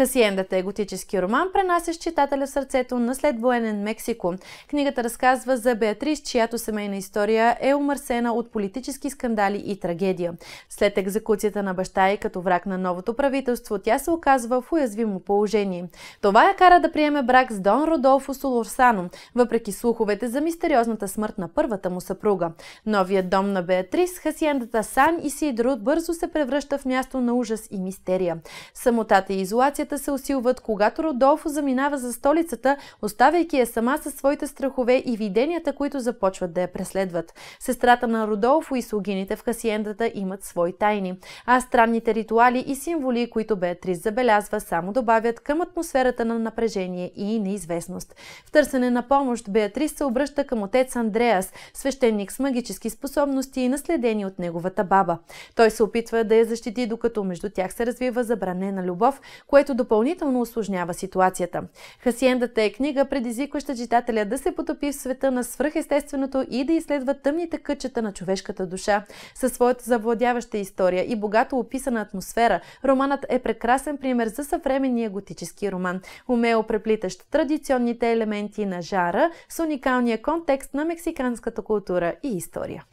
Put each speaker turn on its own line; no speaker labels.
Хасиендата е готически роман, пренасящ читателя в сърцето на следвоенен Мексико. Книгата разказва за Беатрис, чиято семейна история е умърсена от политически скандали и трагедия. След екзекуцията на баща и като враг на новото правителство, тя се оказва в уязвимо положение. Това я кара да приеме брак с Дон Родолфо Солорсано, въпреки слуховете за мистериозната смърт на първата му съпруга. Новият дом на Беатрис, хасиендата Сан и Сидро, бързо се превръща в място на ужас и мистерия. Самотата и изолацията събитията се усилват, когато Родолфо заминава за столицата, оставяйки я сама със своите страхове и виденията, които започват да я преследват. Сестрата на Родолфо и слугините в хасиендата имат свои тайни, а странните ритуали и символи, които Беатрис забелязва, само добавят към атмосферата на напрежение и неизвестност. В търсене на помощ Беатрис се обръща към отец Андреас, свещеник с магически способности и наследени от неговата баба. Той се опитва да я защити, докато между тях се развива забранена любов, което което допълнително осложнява ситуацията. Хасиендата е книга, предизвикваща читателя да се потопи в света на свръхестественото и да изследва тъмните кътчета на човешката душа. Със своята завладяваща история и богато описана атмосфера, романът е прекрасен пример за съвременния готически роман, умело преплитащ традиционните елементи на жара с уникалния контекст на мексиканската култура и история.